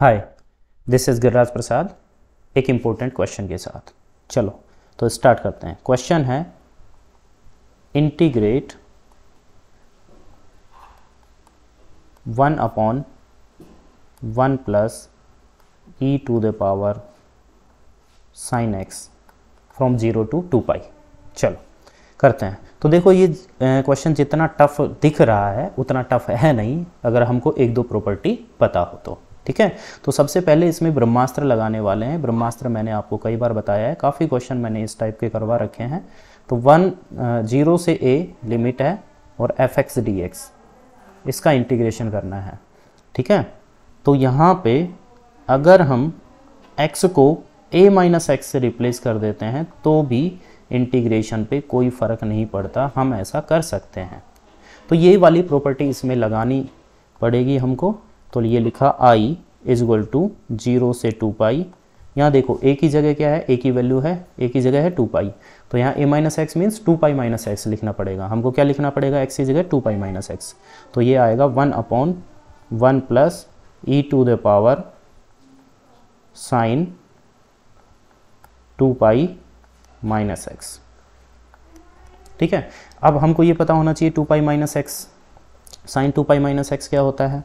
Hi this is Giriraj Prasad एक important question के साथ चलो तो स्टार्ट करते हैं क्वेश्चन है integrate one upon one plus e to the power sine x from zero to two pi चलो करते हैं तो देखो ये क्वेश्चन जितना टफ दिख रहा है उतना टफ है नहीं अगर हमको एक दो प्रॉपर्टी पता हो तो ठीक है तो सबसे पहले इसमें ब्रह्मास्त्र लगाने वाले हैं ब्रह्मास्त्र मैंने आपको कई बार बताया है काफ़ी क्वेश्चन मैंने इस टाइप के करवा रखे हैं तो वन जीरो से ए लिमिट है और एफ एक्स डी एक्स इसका इंटीग्रेशन करना है ठीक है तो यहाँ पे अगर हम एक्स को ए माइनस एक्स से रिप्लेस कर देते हैं तो भी इंटीग्रेशन पे कोई फ़र्क नहीं पड़ता हम ऐसा कर सकते हैं तो ये वाली प्रॉपर्टी इसमें लगानी पड़ेगी हमको तो ये लिखा I is equal to zero से टू पाई यहाँ देखो ए की जगह क्या है ए की वैल्यू है ए की जगह है टू पाई तो यहाँ a minus x means two pi minus x लिखना पड़ेगा हमको क्या लिखना पड़ेगा एक्स की जगह टू पाई माइनस एक्स तो ये आएगा one upon one plus e to the power sine two pi minus x ठीक है अब हमको ये पता होना चाहिए two pi minus x sine two pi minus x क्या होता है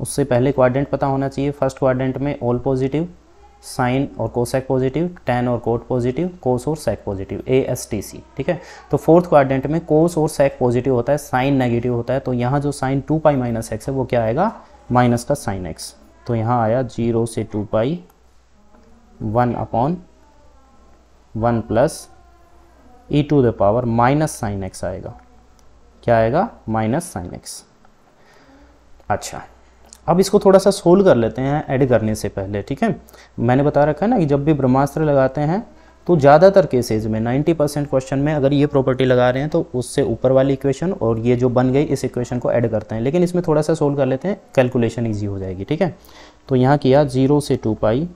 उससे पहले क्वाड्रेंट पता होना चाहिए फर्स्ट क्वाड्रेंट में ऑल पॉजिटिव साइन और कोसेक पॉजिटिव टेन और कोट पॉजिटिव कोस और sec positive A S T C ठीक है तो फोर्थ क्वाड्रेंट में कोस और सेक पॉजिटिव होता है साइन नेगेटिव होता है तो यहाँ जो sine two pi minus x है वो क्या आएगा माइनस का साइन एक्स तो यहाँ आया जीरो से two pi one upon one plus e to the power minus sine x आएगा क्या आएगा माइनस साइन एक्स अच्छा अब इसको थोड़ा सा सोल्व कर लेते हैं ऐड करने से पहले ठीक है मैंने बता रखा है ना कि जब भी ब्रह्मास्त्र लगाते हैं तो ज़्यादातर केसेज में 90 परसेंट क्वेश्चन में अगर ये प्रॉपर्टी लगा रहे हैं तो उससे ऊपर वाली इक्वेशन और ये जो बन गई इस इक्वेशन को ऐड करते हैं लेकिन इसमें थोड़ा सा सोल्व कर लेते हैं कैलकुलेशन ईजी हो जाएगी ठीक है तो यहाँ किया जीरो से टू पाई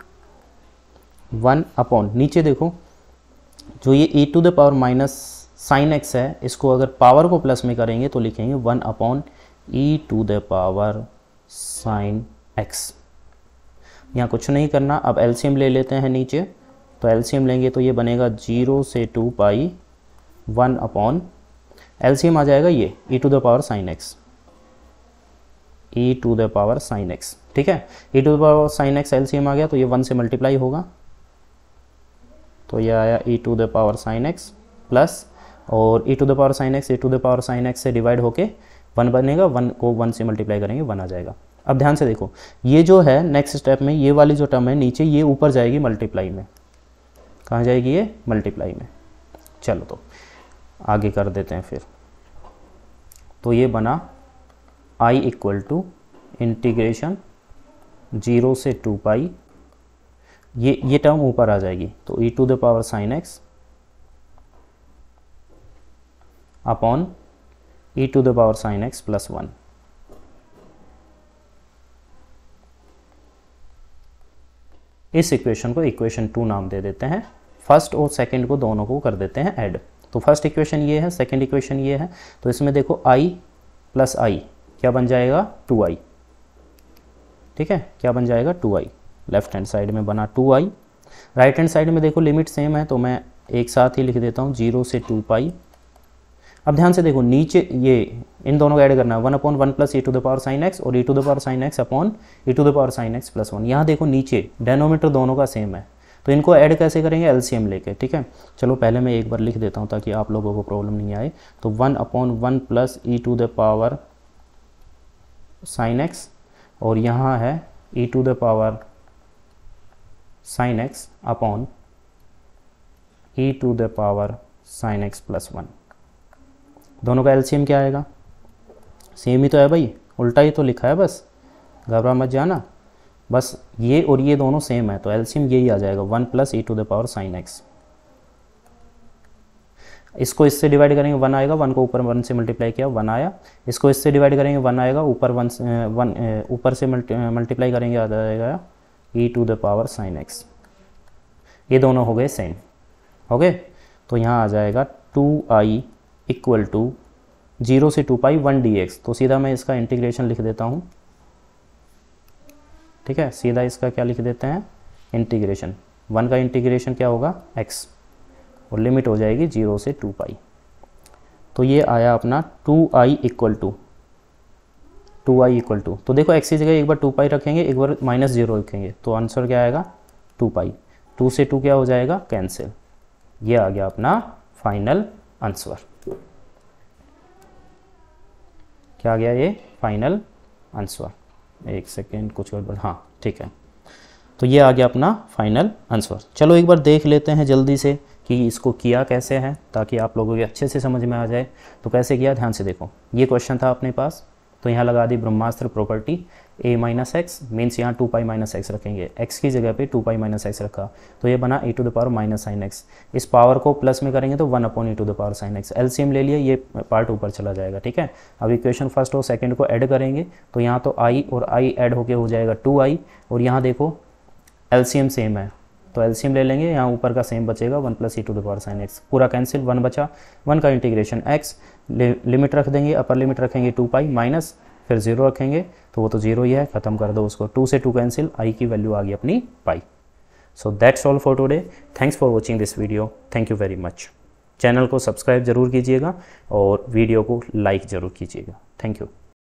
वन अपॉन नीचे देखो जो ये e to the power minus sine x है इसको अगर पावर को प्लस में करेंगे तो लिखेंगे one upon e to the power sine x यहाँ कुछ नहीं करना अब एल्सीयम ले लेते हैं नीचे तो एल्सीयम लेंगे तो ये बनेगा जीरो से two pi one upon LCM आ जाएगा ये e to the power sine x e to the power sine x ठीक है e to the power sine x LCM आ गया तो ये वन से मल्टीप्लाई होगा तो ये आया e to the power sine x plus और e to the power sine x e to the power sine x से डिवाइड होके वन बनेगा वन को वन से मल्टीप्लाई करेंगे वन आ जाएगा अब ध्यान से देखो ये जो है नेक्स्ट स्टेप में ये वाली जो टर्म है नीचे ये ऊपर जाएगी मल्टीप्लाई में कहाँ जाएगी ये मल्टीप्लाई में चलो तो आगे कर देते हैं फिर तो ये बना I equal to integration zero से टू पाई ये ये टर्म ऊपर आ जाएगी तो e to the power sine x upon e to the power sin x plus 1. इस इक्वेशन को इक्वेशन टू नाम दे देते हैं फर्स्ट और सेकंड को दोनों को कर देते हैं ऐड तो फर्स्ट इक्वेशन ये है सेकंड इक्वेशन ये है तो इसमें देखो आई प्लस आई क्या बन जाएगा टू आई ठीक है क्या बन जाएगा two I left hand side में बना two I right hand side में देखो लिमिट सेम है तो मैं एक साथ ही लिख देता हूँ जीरो से टू पाई अब ध्यान से देखो नीचे ये इन दोनों को ऐड करना one upon one plus e to the power sine x और e to the power sine x upon e to the power sine x plus one यहाँ देखो नीचे डेनोमीटर दोनों का सेम है तो इनको ऐड कैसे करेंगे एलसीएम लेके ठीक है चलो पहले मैं एक बार लिख देता हूँ ताकि आप लोगों को प्रॉब्लम नहीं आए तो one upon one plus e to the power sine x और यहाँ है e to the power sine x upon e to the power sine x plus one दोनों का एलसीएम क्या आएगा सेम ही तो है भाई उल्टा ही तो लिखा है बस घबरा मत जाना बस ये और ये दोनों सेम है तो एलसीएम यही आ जाएगा one plus e to the power sine x इसको इससे डिवाइड करेंगे वन आएगा वन को ऊपर वन से मल्टीप्लाई किया वन आया इसको इससे डिवाइड करेंगे वन आएगा ऊपर वन वन ऊपर से मल्टीप्लाई करेंगे आ जाएगा e to the power sine x ये दोनों हो गए सेम ओके तो यहाँ आ जाएगा two I equal to zero से two pi one d x तो सीधा मैं इसका इंटीग्रेशन लिख देता हूँ ठीक है सीधा इसका क्या लिख देते हैं इंटीग्रेशन वन का इंटीग्रेशन क्या होगा एक्स और लिमिट हो जाएगी जीरो से टू पाई तो ये आया अपना two I equal to two I equal to तो देखो एक्स की जगह एक बार टू पाई रखेंगे एक बार माइनस जीरो रखेंगे तो आंसर क्या आएगा टू पाई टू से टू क्या हो जाएगा कैंसिल ये आ गया अपना फाइनल आंसर क्या आ गया ये फाइनल आंसर एक सेकेंड कुछ गड़बड़ हाँ ठीक है तो ये आ गया अपना फाइनल आंसर चलो एक बार देख लेते हैं जल्दी से कि इसको किया कैसे है ताकि आप लोगों के अच्छे से समझ में आ जाए तो कैसे किया ध्यान से देखो ये क्वेश्चन था अपने पास तो यहाँ लगा दी ब्रह्मास्त्र property a minus x means यहाँ टू पाई माइनस एक्स रखेंगे एक्स की जगह पे टू पाई माइनस एक्स रखा तो ये बना e to the power minus sine x इस पावर को प्लस में करेंगे तो one upon e to the power sine x एल ले लिए ये पार्ट ऊपर चला जाएगा ठीक है अब इक्वेशन फर्स्ट और सेकेंड को ऐड करेंगे तो यहाँ तो आई और आई ऐड होके हो जाएगा टू आई और यहाँ देखो एल सेम है तो एल्सियम ले लेंगे यहाँ ऊपर का सेम बचेगा one plus e to the power sine x पूरा कैंसिल वन बचा वन का इंटीग्रेशन एक्स लिमिट रख देंगे अपर लिमिट रखेंगे टू पाई माइनस फिर जीरो रखेंगे तो वो तो जीरो ही है ख़त्म कर दो उसको टू से टू कैंसिल आई की वैल्यू आ गई अपनी pi so that's all for today thanks for watching this video thank you very much channel को सब्सक्राइब जरूर कीजिएगा और वीडियो को लाइक ज़रूर कीजिएगा थैंक यू